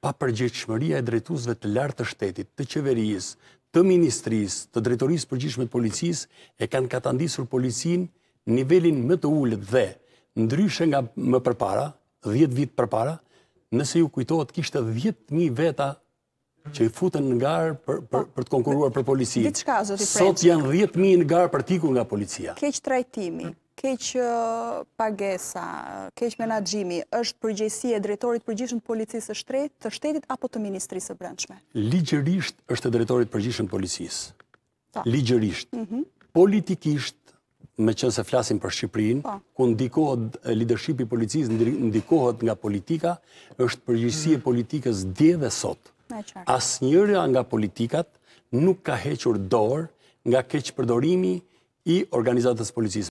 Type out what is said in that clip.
pa përgjithshmëria e drejtuesve të lartë të shtetit, të qeverisë, të ministrisë, të drejtorisë përgjithshme të policisë e kanë katandisur policin nivelin më të ulët dhe ndryshe nga më përpara, 10 vit përpara, nëse ju kujtohet kishte 10000 veta që i futën në garë për, për, të konkuruar për policinë. Sot janë 10.000 në garë për tiku nga policia. Keq trajtimi, keq pagesa, keq menagjimi, është përgjësi e drejtorit përgjishën të policisë shtrejt të shtetit apo të ministrisë të brendshme? Ligjërisht është e drejtorit përgjishën të policisë. Po. Ligjërisht. Mhm. Politikisht, me qënë se flasim për Shqiprin, po. ku ndikohet lidershipi policisë, ndikohet nga politika, është përgjësi e mhm. politikës dje dhe sot. As nga politikat nuk ka hequr dorë nga keq përdorimi i organizatës policisë.